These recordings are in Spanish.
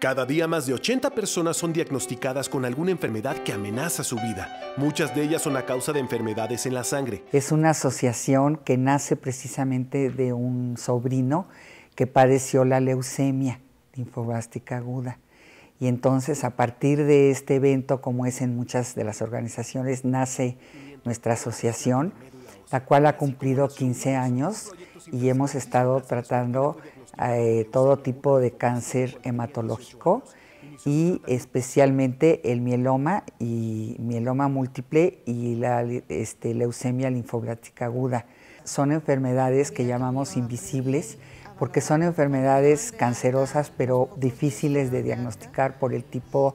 Cada día más de 80 personas son diagnosticadas con alguna enfermedad que amenaza su vida. Muchas de ellas son a causa de enfermedades en la sangre. Es una asociación que nace precisamente de un sobrino que padeció la leucemia linfoblástica aguda. Y entonces a partir de este evento, como es en muchas de las organizaciones, nace nuestra asociación la cual ha cumplido 15 años y hemos estado tratando eh, todo tipo de cáncer hematológico y especialmente el mieloma y mieloma múltiple y la este, leucemia linfoblática aguda. Son enfermedades que llamamos invisibles porque son enfermedades cancerosas pero difíciles de diagnosticar por el tipo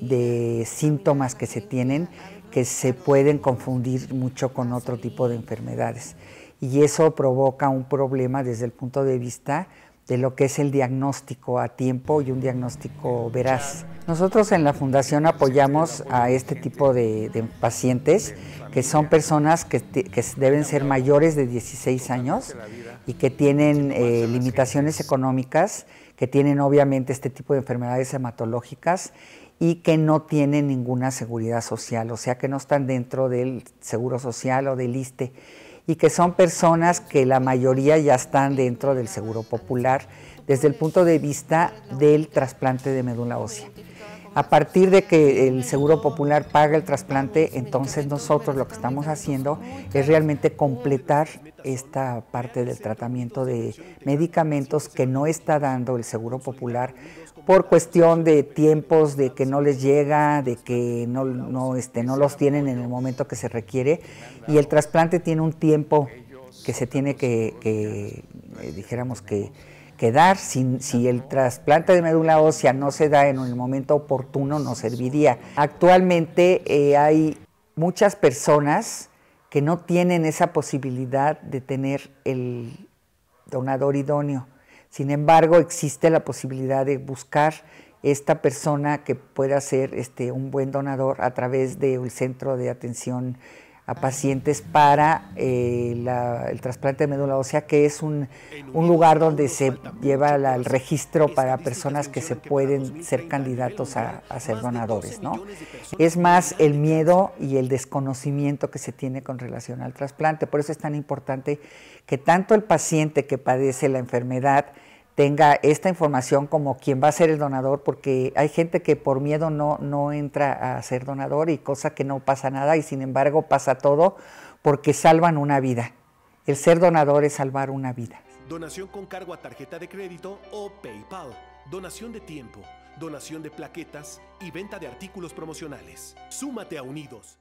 de síntomas que se tienen que se pueden confundir mucho con otro tipo de enfermedades. Y eso provoca un problema desde el punto de vista de lo que es el diagnóstico a tiempo y un diagnóstico veraz. Nosotros en la Fundación apoyamos a este tipo de, pacientes, que son personas que, deben ser mayores de 16 años y que tienen eh, limitaciones económicas, que tienen obviamente este tipo de enfermedades hematológicas y que no tienen ninguna seguridad social, o sea que no están dentro del seguro social o del ISTE y que son personas que la mayoría ya están dentro del Seguro Popular desde el punto de vista del trasplante de médula ósea. A partir de que el Seguro Popular paga el trasplante, entonces nosotros lo que estamos haciendo es realmente completar esta parte del tratamiento de medicamentos que no está dando el Seguro Popular por cuestión de tiempos, de que no les llega, de que no, no, este, no los tienen en el momento que se requiere. Y el trasplante tiene un tiempo que se tiene que, que eh, dijéramos que quedar. Si, si el trasplante de médula ósea no se da en el momento oportuno, no serviría. Actualmente eh, hay muchas personas que no tienen esa posibilidad de tener el donador idóneo. Sin embargo, existe la posibilidad de buscar esta persona que pueda ser este, un buen donador a través del centro de atención a pacientes para eh, el trasplante de médula ósea, que es un, lugar donde se lleva el registro para personas que se pueden ser candidatos a, ser donadores. ¿no? Es más el miedo y el desconocimiento que se tiene con relación al trasplante. Por eso es tan importante que tanto el paciente que padece la enfermedad, tenga esta información como quien va a ser el donador, porque hay gente que por miedo no, no entra a ser donador y cosa que no pasa nada y sin embargo pasa todo porque salvan una vida. El ser donador es salvar una vida. Donación con cargo a tarjeta de crédito o PayPal. Donación de tiempo, donación de plaquetas y venta de artículos promocionales. Súmate a Unidos.